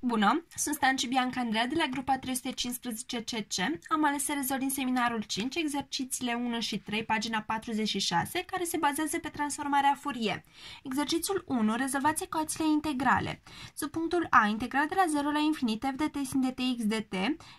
Bună, sunt Stan și Bianca Andreea de la grupa 315 CC. Am ales să rezolv din seminarul 5 exercițiile 1 și 3, pagina 46, care se bazează pe transformarea furie. Exercițiul 1, rezolvați ecuațiile integrale. Sub punctul A, integral de la 0 la infinit f de t sin de tx de t,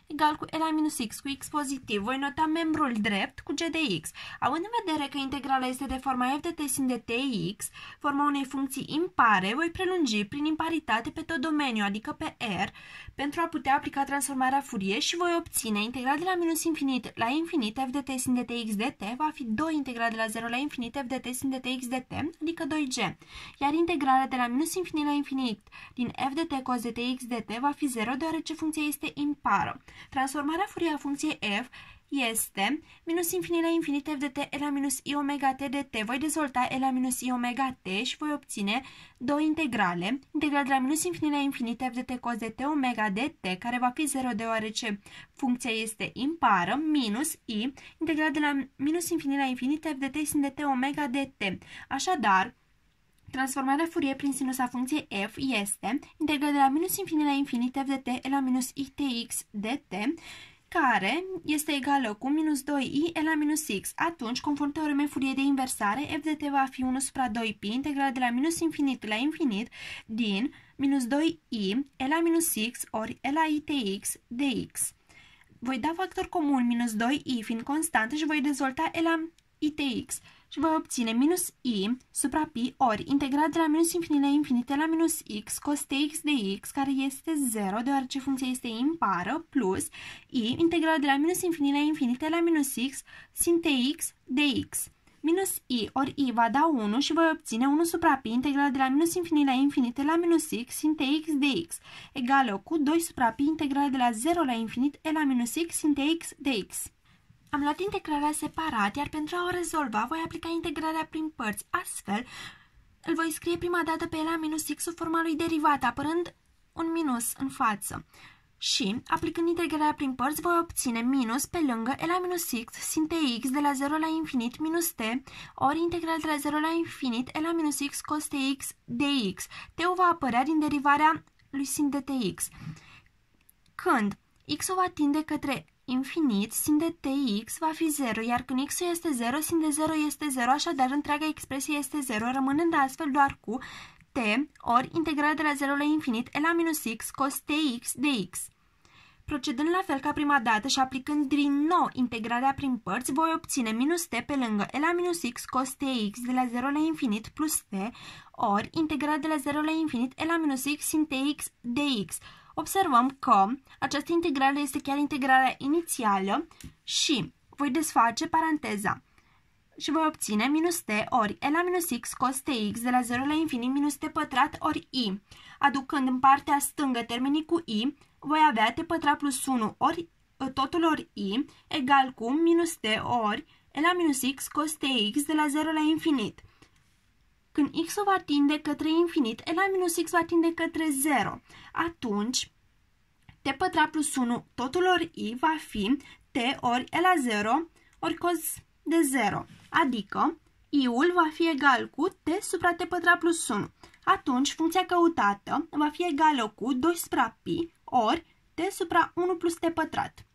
egal cu e la minus x cu x pozitiv, voi nota membrul drept cu g de x. Având în vedere că integrala este de forma f de t sin de tx, forma unei funcții impare, voi prelungi prin imparitate pe tot domeniul, adică pe pe R pentru a putea aplica transformarea Fourier și voi obține integrat de la minus infinit la infinit f de t sin de t de t va fi 2 integrat de la 0 la infinit f de t sin de t de t adică 2g, iar integrarea de la minus infinit la infinit din f de t cos de t de t va fi 0 deoarece funcția este impară. Transformarea Fourier a funcției f este minus la infinit f de t e la minus i omega t de t. Voi dezvolta e la minus i omega t și voi obține două integrale. Integral de la minus la infinit f de t cos de t omega de t, care va fi 0 deoarece funcția este impară, minus i, integral de la minus la infinit f de t sin de t omega de t. Așadar, Transformarea Fourier prin sinusa funcției f este integrală de la minus infinit la infinit f de t e la minus itx de t care este egală cu minus 2i e la minus x. Atunci, conform teoremei Furie de inversare, f de t va fi 1 supra 2pi integral de la minus infinit la infinit din minus 2i e la minus x ori e la i tx dx. Voi da factor comun minus 2i fiind constant și voi dezvolta e la itx și voi obține minus i supra pi ori integrat de la minus infinit la infinit la minus x cos tx de x care este 0 deoarece funcția este impară plus i integrat de la minus infinit la infinit la minus x sin tx dx. Minus i ori i va da 1 și voi obține 1 supra pi integrat de la minus infinit la infinit la minus x sin tx dx egală cu 2 supra pi integrat de la 0 la infinit e la minus x sin tx dx. Am luat integrarea separat, iar pentru a o rezolva voi aplica integrarea prin părți. Astfel, îl voi scrie prima dată pe el la minus x sub forma lui derivată, apărând un minus în față. Și, aplicând integrarea prin părți, voi obține minus pe lângă e la minus x, t x de la 0 la infinit minus t, ori integral de la 0 la infinit e la minus x cos t x dx. T-ul va apărea din derivarea lui t x. Când x-ul va tinde către infinit, sin de tx va fi 0, iar când x este 0, sin de 0 este 0, așadar întreaga expresie este 0, rămânând astfel doar cu t ori integrarea de la 0 la infinit e la minus x cos tx dx. Procedând la fel ca prima dată și aplicând din nou integrarea prin părți, voi obține minus t pe lângă e la minus x cos tx de la 0 la infinit plus t ori integrarea de la 0 la infinit e la minus x sin tx dx observăm că această integrală este chiar integrarea inițială și voi desface paranteza și voi obține minus t ori e la minus x cos tx de la 0 la infinit minus t pătrat ori i. Aducând în partea stângă termenii cu i, voi avea t pătrat plus 1 ori totul ori i egal cu minus t ori e la minus x cos tx de la 0 la infinit când x-ul va tinde către infinit, e la minus x va tinde către 0. Atunci, t pătrat plus 1, totul ori i va fi t ori e la 0 ori cos de 0. Adică, i-ul va fi egal cu t supra t pătrat plus 1. Atunci, funcția căutată va fi egală cu 2 supra pi ori t supra 1 plus t pătrat.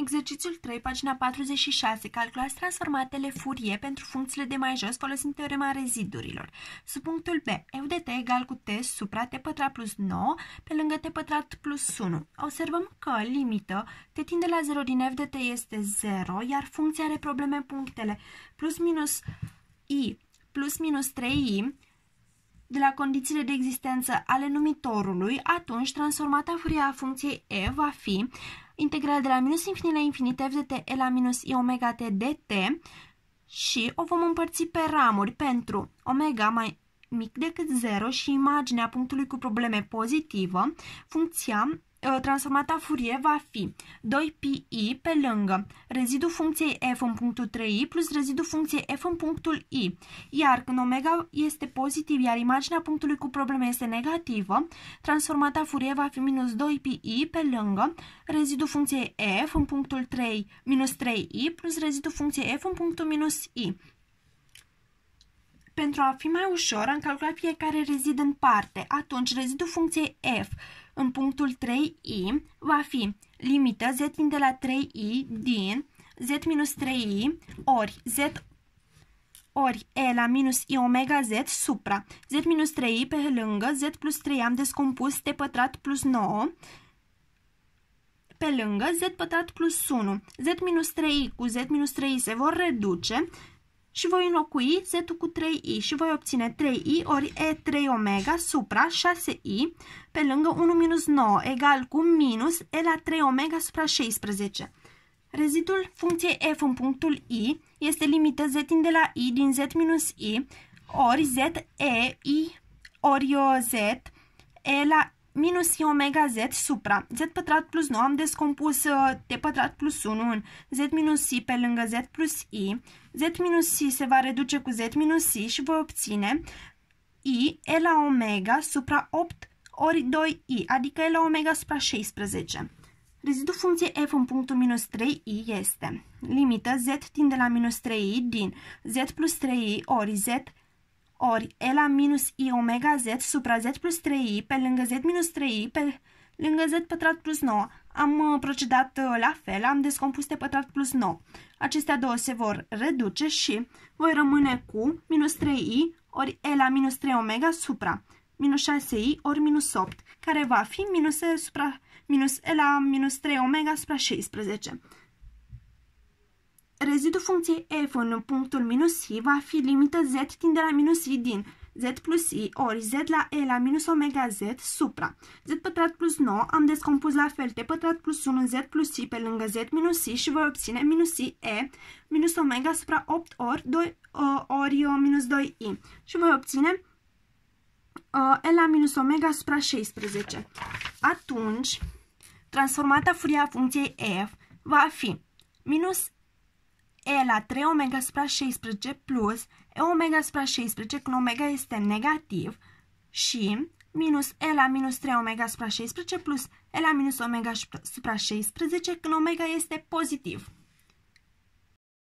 Exercițiul 3, pagina 46. Calculați transformatele Fourier pentru funcțiile de mai jos folosind teorema rezidurilor. Sub punctul B, f de t egal cu t supra t pătrat plus 9 pe lângă t pătrat plus 1. Observăm că limită t tinde la 0 din f de t este 0, iar funcția are probleme punctele plus minus i plus minus 3i de la condițiile de existență ale numitorului, atunci transformata Fourier a funcției e va fi integrală de la minus infinit la infinit f de t e la minus i omega t dt și o vom împărți pe ramuri pentru omega mai mic decât 0 și imaginea punctului cu probleme pozitivă, funcția Uh, transformata Fourier va fi 2pi pe lângă rezidul funcției f în punctul 3i plus rezidul funcției f în punctul i. Iar când omega este pozitiv, iar imaginea punctului cu probleme este negativă, transformata Fourier va fi minus 2pi pe lângă rezidul funcției f în punctul 3 minus 3i plus rezidul funcției f în punctul minus i. Pentru a fi mai ușor, am calculat fiecare rezid în parte. Atunci, rezidul funcției f în punctul 3i va fi limită z tinde la 3i din z minus 3i ori z ori e la minus i omega z supra. z minus 3i pe lângă z plus 3 am descompus t pătrat plus 9 pe lângă z pătrat plus 1. z minus 3i cu z minus 3i se vor reduce și voi înlocui z cu 3i și voi obține 3i ori e3 omega supra 6i pe lângă 1 minus 9 egal cu minus e la 3 omega supra 16. Rezidul funcției f în punctul i este limită z de la i din z minus i ori z e i ori z e la minus i omega z supra z pătrat plus 9, am descompus uh, t pătrat plus 1 în z minus i pe lângă z plus i, z minus i se va reduce cu z minus i și voi obține i e la omega supra 8 ori 2i, adică e la omega supra 16. Rezidul funcției f în punctul minus 3i este limită z tinde la minus 3i din z plus 3i ori z ori E la minus I omega Z supra Z plus 3I pe lângă Z minus 3I pe lângă Z pătrat plus 9. Am uh, procedat uh, la fel, am descompus T pătrat plus 9. Acestea două se vor reduce și voi rămâne cu minus 3i ori e la minus 3 omega supra minus 6i ori minus 8, care va fi minus e, supra, minus e la minus 3 omega supra 16. Rezidul funcției f în punctul minus i va fi limită z tinde la minus i din z plus i ori z la e la minus omega z supra. z pătrat plus 9 am descompus la fel t pătrat plus 1 z plus i pe lângă z minus i și voi obține minus i e minus omega supra 8 ori 2 ă, ori ă, minus 2i și voi obține ă, e la minus omega supra 16. Atunci, transformata furia funcției f va fi minus E la 3 omega supra 16 plus E omega supra 16 când omega este negativ și minus E la minus 3 omega supra 16 plus E la minus omega supra 16 când omega este pozitiv.